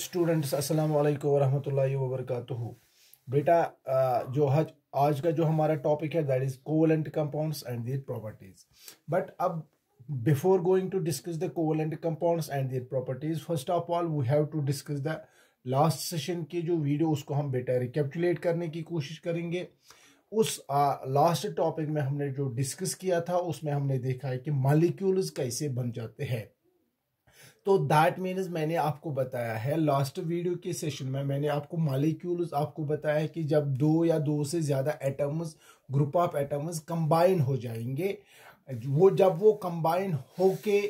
students अस्सलाम वालेकुम रहमतुल्लाहि व बेटा जो हज आज का जो हमारा टॉपिक है that is covalent compounds and their properties but अब before going to discuss the covalent compounds and their properties first of all we have to discuss the last session की जो वीडियो उसको हम बेटा रिकेपचुलेट करने की कोशिश करेंगे उस लास्ट टॉपिक में हमने जो डिस्कस किया था उसमें हमने देखा है कि मालिक्यूल्स कैसे बन जाते हैं तो दैट मीन्स मैंने आपको बताया है लास्ट वीडियो के सेशन में मैंने आपको मालिक्यूल्स आपको बताया है कि जब दो या दो से ज़्यादा atoms group of atoms combine हो जाएंगे वो जब वो कंबाइन होके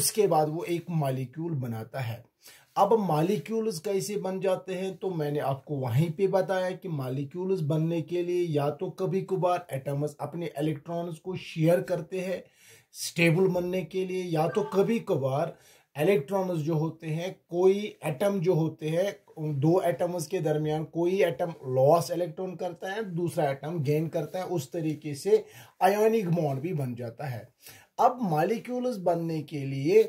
उसके बाद वो एक मालिक्यूल बनाता है अब मालिक्यूल्स कैसे बन जाते हैं तो मैंने आपको वहीं पे बताया कि मालिक्यूल्स बनने के लिए या तो कभी कभार एटम्स अपने इलेक्ट्रॉन्स को शेयर करते हैं स्टेबल बनने के लिए या तो कभी कभार इलेक्ट्रॉन्स जो होते हैं कोई एटम जो होते हैं दो एटम्स के दरमियान कोई एटम लॉस इलेक्ट्रॉन करता है दूसरा एटम गेन करता है उस तरीके से आयोनिक बॉन्ड भी बन जाता है अब मालिक्यूल्स बनने के लिए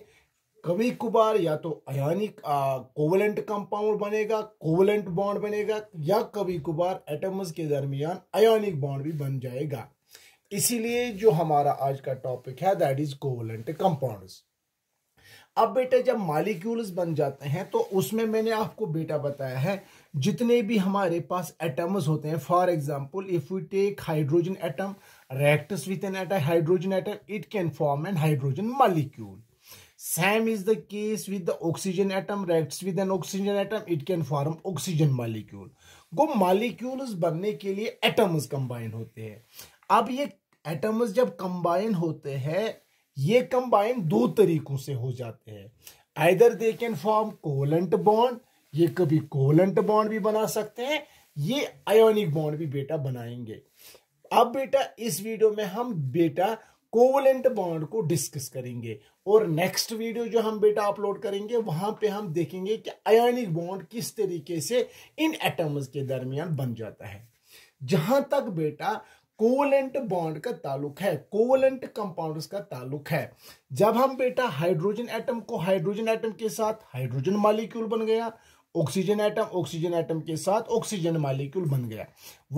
कभी कुबार या तो आयोनिक कोवलेंट कंपाउंड बनेगा कोवलेंट बॉन्ड बनेगा या कभी कुबार एटम्स के दरमियान आयोनिक बॉन्ड भी बन जाएगा इसीलिए जो हमारा आज का टॉपिक है दैट इज कोवलेंट कंपाउंड्स अब बेटे जब मालिक्यूल्स बन जाते हैं तो उसमें मैंने आपको बेटा बताया है जितने भी हमारे पास एटम्स होते हैं for example if you take hydrogen atom reacts with another hydrogen atom it can form an hydrogen molecule same is the case with the oxygen atom reacts with an oxygen atom it can form oxygen molecule गो molecule बनने के लिए atoms combine होते हैं अब ये atoms जब combine होते हैं ये कंबाइन दो तरीकों से हो जाते हैं either they can form covalent bond ये कभी कोवलेंट बॉन्ड भी बना सकते हैं ये आयोनिक बॉन्ड भी बेटा बनाएंगे अब बेटा इस वीडियो में हम बेटा कोवलेंट बॉन्ड को डिस्कस करेंगे और नेक्स्ट वीडियो जो हम बेटा अपलोड करेंगे वहां पे हम देखेंगे कि आयोनिक बॉन्ड किस तरीके से इन एटम्स के दरमियान बन जाता है जहां तक बेटा कोवलेंट बॉन्ड का ताल्लुक है कोवलेंट कंपाउंड का ताल्लुक है जब हम बेटा हाइड्रोजन एटम को हाइड्रोजन एटम के साथ हाइड्रोजन मालिक्यूल बन गया ऑक्सीजन एटम ऑक्सीजन एटम के साथ ऑक्सीजन मालिक्यूल बन गया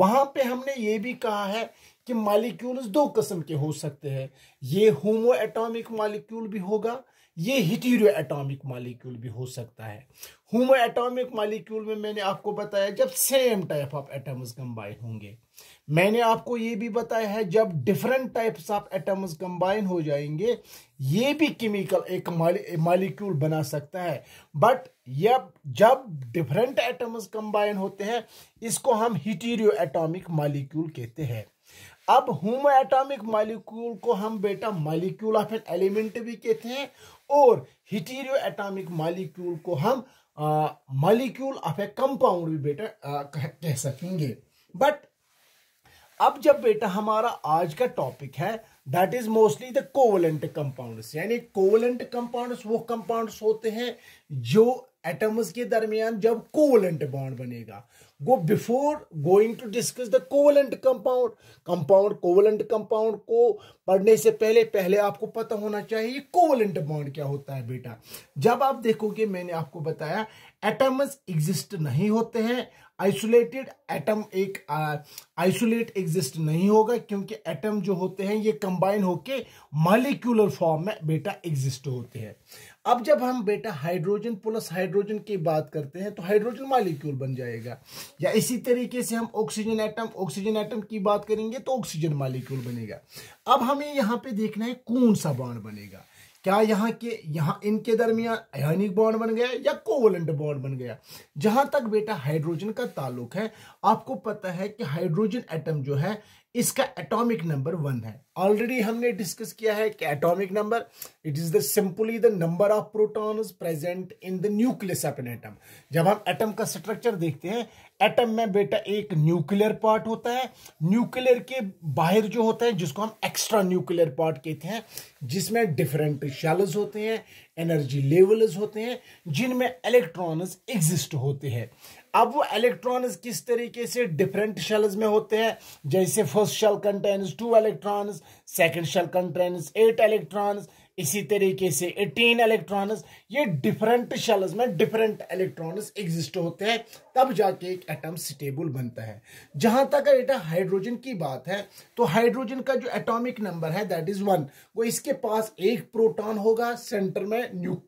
वहां पे हमने ये भी कहा है कि मालिक्यूल्स दो किस्म के हो सकते हैं ये होमो एटॉमिक मालिक्यूल भी होगा ये हिटीरियो एटॉमिक मालिक्यूल भी हो सकता है होमो एटॉमिक मालिक्यूल में मैंने आपको बताया जब same type of atoms combine होंगे मैंने आपको ये भी बताया है जब different types of atoms combine हो जाएंगे ये भी केमिकल एक मालिक्यूल बना सकता है बट जब जब डिफरेंट एटम्स कंबाइन होते हैं इसको हम हिटीरियो एटॉमिक मालिक्यूल कहते हैं अब होमो एटॉमिक मालिक्यूल को हम बेटा मालिक्यूल ऑफ एन एलिमेंट भी कहते हैं और हिटीरियो एटॉमिक मालिक्यूल को हम मालिक्यूल ऑफ ए कंपाउंड भी बेटा कह, कह सकेंगे बट अब जब बेटा हमारा आज का टॉपिक है that is mostly the covalent compounds यानी कोवलेंट कंपाउंड्स वो कंपाउंड्स होते हैं जो एटम्स के दरमियान जब कोवलेंट बॉन्ड बनेगा गो before going to discuss the covalent compound compound covalent compound को पढ़ने से पहले पहले आपको पता होना चाहिए कोवलेंट बॉन्ड क्या होता है बेटा जब आप देखोगे मैंने आपको बताया एटम्स एग्जिस्ट नहीं होते हैं आइसोलेटेड एटम एक आइसोलेट एग्जिस्ट नहीं होगा क्योंकि एटम जो होते हैं ये कंबाइन होके मालिक्यूलर फॉर्म में बेटा एग्जिस्ट होते हैं अब जब हम बेटा हाइड्रोजन प्लस हाइड्रोजन की बात करते हैं तो हाइड्रोजन मालिक्यूल बन जाएगा या इसी तरीके से हम ऑक्सीजन एटम ऑक्सीजन एटम की बात करेंगे तो ऑक्सीजन मालिक्यूल बनेगा अब हमें यहाँ पे देखना है कौन सा बॉन्ड बनेगा क्या यहाँ के यहाँ इनके दरमियान अयोनिक बॉन्ड बन गया या कोवलेंट बॉन्ड बन गया जहां तक बेटा हाइड्रोजन का ताल्लुक है आपको पता है कि हाइड्रोजन एटम जो है इसका एटॉमिक नंबर वन है ऑलरेडी हमने डिस्कस किया है कि atomic number it is the simply the number of protons present in the nucleus of an atom जब हम एटम का स्ट्रक्चर देखते हैं एटम में बेटा एक न्यूक्लियर पार्ट होता है न्यूक्लियर के बाहर जो होता है जिसको हम एक्स्ट्रा न्यूक्लियर पार्ट कहते हैं जिसमें डिफरेंट शेल्स होते हैं एनर्जी लेवल्स होते हैं जिनमें इलेक्ट्रॉन्स एग्जिस्ट होते हैं अब वो इलेक्ट्रॉन्स किस तरीके से डिफरेंट शेल्स में होते हैं जैसे first shell contains two electrons second shell contains eight electrons इसी तरीके से एटीन इलेक्ट्रॉन्स ये डिफरेंट शेल्स में डिफरेंट इलेक्ट्रॉन्स एग्जिस्ट होते हैं तब जाके एक एटम स्टेबल बनता है जहां तक एटा हाइड्रोजन की बात है तो हाइड्रोजन का जो एटॉमिक नंबर है दैट इज वन वो इसके पास एक प्रोटॉन होगा सेंटर में न्यू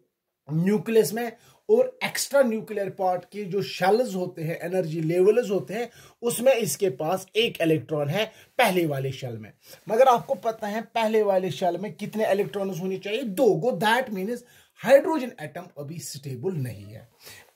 न्यूक्लियस में और एक्स्ट्रा न्यूक्लियर पार्ट के जो शेल्स होते हैं एनर्जी लेवल्स होते हैं उसमें इसके पास एक इलेक्ट्रॉन है पहले वाले शेल में मगर आपको पता है पहले वाले शेल में कितने इलेक्ट्रॉन्स होने चाहिए दो गो दैट मीन्स हाइड्रोजन एटम अभी स्टेबल नहीं है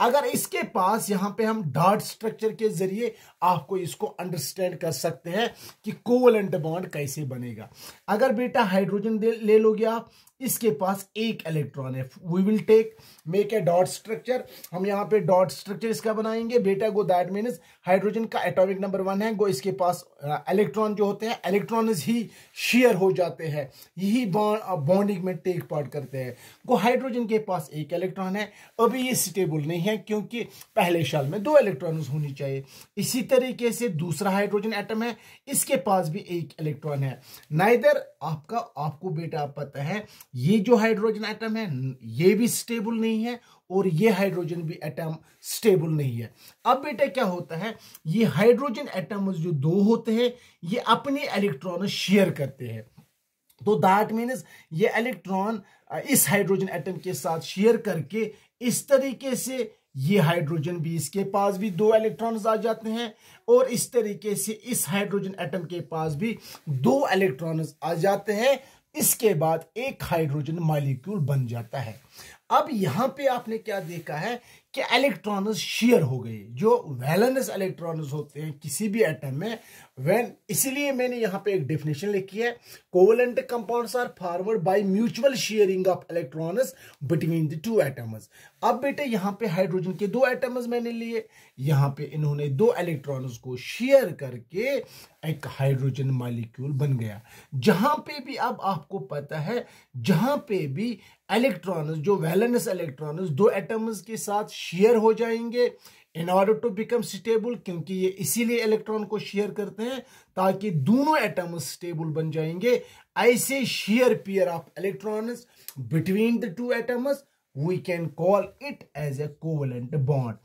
अगर इसके पास यहां पे हम डॉट स्ट्रक्चर के जरिए आपको इसको अंडरस्टैंड कर सकते हैं कि कोवलेंट बॉन्ड कैसे बनेगा अगर बेटा हाइड्रोजन ले लोगे आप इसके पास एक इलेक्ट्रॉन है we will take make a dot structure हम यहाँ पे डॉट स्ट्रक्चर इसका बनाएंगे बेटा गो दैट मीन्स हाइड्रोजन का एटॉमिक नंबर वन है गो इसके पास इलेक्ट्रॉन जो होते हैं इलेक्ट्रॉन ही शेयर हो जाते हैं यही बॉन्डिंग में टेक पार्ट करते हैं गो हाइड्रोजन के पास एक इलेक्ट्रॉन है अभी ये स्टेबल नहीं है क्योंकि पहले शल में दो इलेक्ट्रॉन होनी चाहिए इसी तरीके से दूसरा हाइड्रोजन एटम है इसके पास भी एक इलेक्ट्रॉन है नाइदर आपका आपको बेटा पता है ये जो हाइड्रोजन एटम है ये भी स्टेबल नहीं है और ये हाइड्रोजन भी एटम स्टेबल नहीं है अब बेटा क्या होता है ये हाइड्रोजन एटम जो दो होते हैं ये अपने इलेक्ट्रॉन शेयर करते हैं तो दैट मीन्स ये इलेक्ट्रॉन इस हाइड्रोजन एटम के साथ शेयर करके इस तरीके से ये हाइड्रोजन भी इसके पास भी दो इलेक्ट्रॉन्स आ जाते हैं और इस तरीके से इस हाइड्रोजन एटम के पास भी दो इलेक्ट्रॉन्स आ जाते हैं इसके बाद एक हाइड्रोजन मालिक्यूल बन जाता है अब यहां पे आपने क्या देखा है कि इलेक्ट्रॉनस शेयर हो गए जो वैलेंस इलेक्ट्रॉनस होते हैं किसी भी एटम में व्हेन इसलिए मैंने यहां पे एक डेफिनेशन लिखी है covalent compounds are formed by mutual sharing of electrons between the two atoms अब बेटे यहां पे हाइड्रोजन के दो एटम्स मैंने लिए यहां पे इन्होंने दो इलेक्ट्रॉनस को शेयर करके एक हाइड्रोजन मालिक्यूल बन गया जहां पे भी अब आपको पता है जहां पे भी इलेक्ट्रॉन्स जो वैलेंस इलेक्ट्रॉन्स दो एटम्स के साथ शेयर हो जाएंगे in order to become stable क्योंकि ये इसीलिए इलेक्ट्रॉन को शेयर करते हैं ताकि दोनों एटम्स स्टेबल बन जाएंगे ऐसे share pair of electrons between the two atoms we can call it as a covalent bond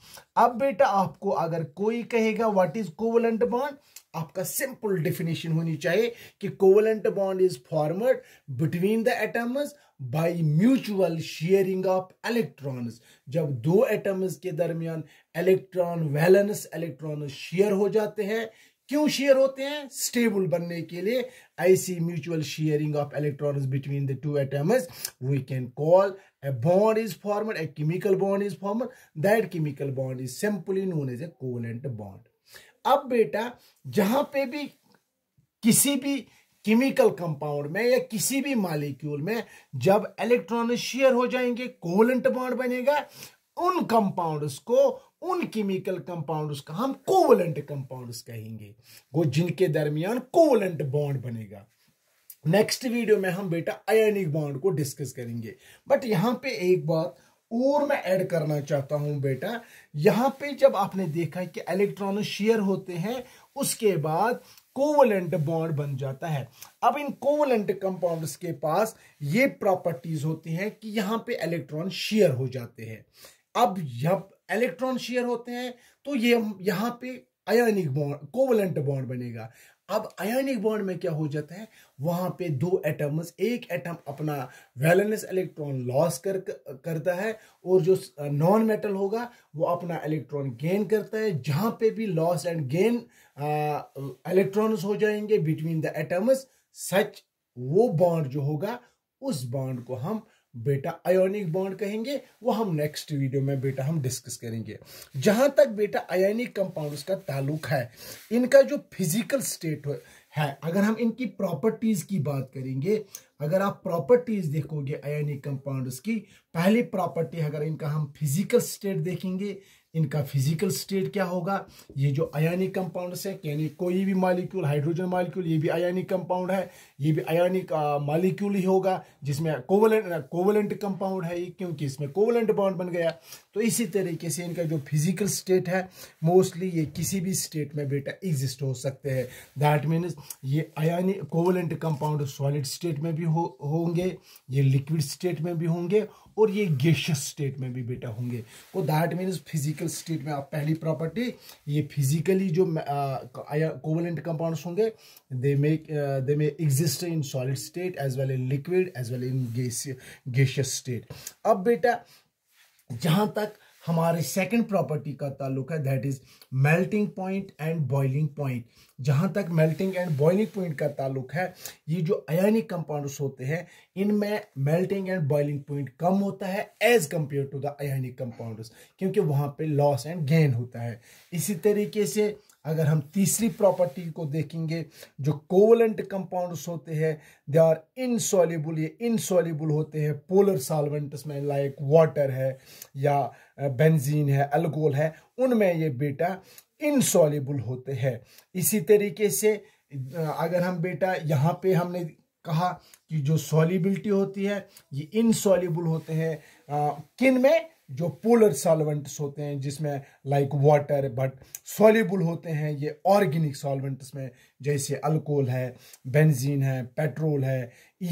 अब बेटा आपको अगर कोई कहेगा व्हाट इज कोवलेंट बॉन्ड आपका सिंपल डेफिनेशन होनी चाहिए कि covalent bond is formed between the atoms by mutual sharing of electrons जब दो एटम्स के दरमियान इलेक्ट्रॉन वैलेंस इलेक्ट्रॉन शेयर हो जाते हैं क्यों शेयर होते हैं स्टेबल बनने के लिए ऐसी mutual sharing of electrons between the two atoms we can call a bond is formed a chemical bond is formed that chemical bond is simply known as a covalent bond अब बेटा जहां पे भी किसी भी केमिकल कंपाउंड में या किसी भी मालिक्यूल में जब इलेक्ट्रॉन शेयर हो जाएंगे कोवलेंट बॉन्ड बनेगा उन कंपाउंड्स को उन केमिकल कंपाउंड्स का हम कोवलेंट कंपाउंड्स कहेंगे वो जिनके दरमियान कोवलेंट बॉन्ड बनेगा नेक्स्ट वीडियो में हम बेटा आयनिक बॉन्ड को डिस्कस करेंगे बट यहां पे एक बात और मैं ऐड करना चाहता हूं बेटा यहां पे जब आपने देखा कि इलेक्ट्रॉन शेयर होते हैं उसके बाद कोवलेंट बॉन्ड बन जाता है अब इन कोवलेंट कंपाउंड्स के पास ये प्रॉपर्टीज होती हैं कि यहां पे इलेक्ट्रॉन शेयर हो जाते हैं अब जब इलेक्ट्रॉन शेयर होते हैं तो ये यह, यहाँ पे आयनिक बॉन्ड कोवलेंट बॉन्ड बनेगा अब आयनिक बॉन्ड में क्या हो जाता है वहां पे दो एटम्स एक एटम अपना वैलेंस इलेक्ट्रॉन लॉस कर करता है और जो नॉन मेटल होगा वो अपना इलेक्ट्रॉन गेन करता है जहां पे भी लॉस एंड गेन इलेक्ट्रॉन्स हो जाएंगे बिटवीन द एटम्स सच वो बॉन्ड जो होगा उस बॉन्ड को हम बेटा आयोनिक बॉन्ड कहेंगे वो हम नेक्स्ट वीडियो में बेटा हम डिस्कस करेंगे जहां तक बेटा आयोनिक कंपाउंड का ताल्लुक है इनका जो फिजिकल स्टेट है अगर हम इनकी प्रॉपर्टीज की बात करेंगे अगर आप प्रॉपर्टीज देखोगे आयोनिक कंपाउंड की पहली प्रॉपर्टी अगर इनका हम फिजिकल स्टेट देखेंगे इनका फिजिकल स्टेट क्या होगा ये जो आयानिक कंपाउंड्स हैं यानी कोई भी मालिक्यूल हाइड्रोजन मालिक्यूल ये भी आयानिक कंपाउंड है ये भी आयानिक मालिक्यूल ही होगा जिसमें कोवलेंट कोवलेंट कंपाउंड है ये क्योंकि इसमें कोवलेंट बाउंड बन गया तो इसी तरीके से इनका जो फिजिकल स्टेट है मोस्टली ये किसी भी स्टेट में बेटा एग्जिस्ट हो सकते हैं दैट मीन्स ये आयानी कोवलेंट कंपाउंड सॉलिड स्टेट में भी हो होंगे ये लिक्विड स्टेट में भी होंगे और ये गेशियस स्टेट में भी बेटा होंगे तो that means physical physical state में आप पहली प्रॉपर्टी ये फिजिकली जो कोवलेंट कंपाउंड होंगे they may they may exist in solid state as well in liquid as well in gaseous state अब बेटा जहां तक हमारे सेकंड प्रॉपर्टी का ताल्लुक है that is melting point and boiling point जहां तक मेल्टिंग एंड बॉइलिंग पॉइंट का ताल्लुक है ये जो अयानिक कंपाउंड्स होते हैं इनमें मेल्टिंग एंड बॉइलिंग पॉइंट कम होता है as compared to the ionic compounds क्योंकि वहां पे लॉस एंड गेन होता है इसी तरीके से अगर हम तीसरी प्रॉपर्टी को देखेंगे जो कोवलेंट कंपाउंड्स होते हैं दे आर इनसॉल्यूबल ये इनसॉल्यूबल होते हैं पोलर सॉल्वेंट्स में लाइक वाटर है या बेंजीन है अल्कोहल है उनमें ये बेटा इनसॉल्यूबल होते हैं इसी तरीके से अगर हम बेटा यहाँ पे हमने कहा कि जो सॉल्यूबिलिटी होती है ये इनसॉल्यूबल होते हैं किन में जो पोलर सॉल्वेंट्स होते हैं जिसमें लाइक वाटर बट सॉल्यूबल होते हैं ये ऑर्गेनिक सॉल्वेंट्स में जैसे अल्कोहल है बेंजीन है पेट्रोल है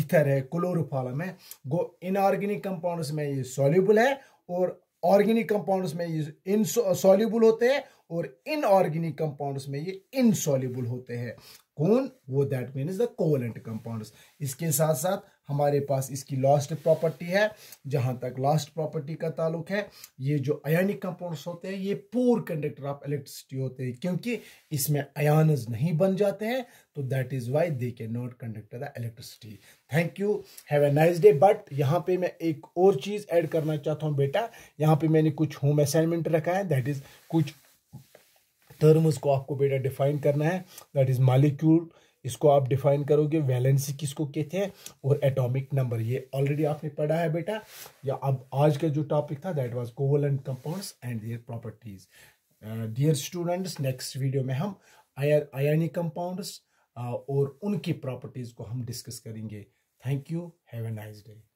ईथर है क्लोरोफॉलम है गो इनऑर्गेनिक कंपाउंड्स में ये सॉल्यूबल है और ऑर्गेनिक कंपाउंड्स में ये इन सॉल्यूबल होते हैं और इनऑर्गेनिक कंपाउंड्स में ये इनसॉल्यूबल होते हैं कौन वो that mean is the covalent compound इसके साथ साथ हमारे पास इसकी लास्ट प्रॉपर्टी है जहां तक लास्ट प्रॉपर्टी का ताल्लुक है ये जो अयानिक कंपाउंड्स होते हैं ये पोर कंडक्टर ऑफ इलेक्ट्रिसिटी होते हैं क्योंकि इसमें अयानज नहीं बन जाते हैं तो that is why they can not conductor the electricity thank you have a nice day but यहाँ पे मैं एक और चीज़ ऐड करना चाहता हूँ बेटा यहाँ पे मैंने कुछ होम असाइनमेंट रखा है दैट इज कुछ टर्म्स को आपको बेटा डिफाइन करना है दैट इज़ मालिक्यूल इसको आप डिफाइन करोगे वैलेंसी किसको कहते हैं और एटॉमिक नंबर ये ऑलरेडी आपने पढ़ा है बेटा या अब आज का जो टॉपिक था that was covalent compounds and their properties dear students next video में हम आयर आयानी कंपाउंड्स और उनकी प्रॉपर्टीज़ को हम डिस्कस करेंगे thank you have a nice day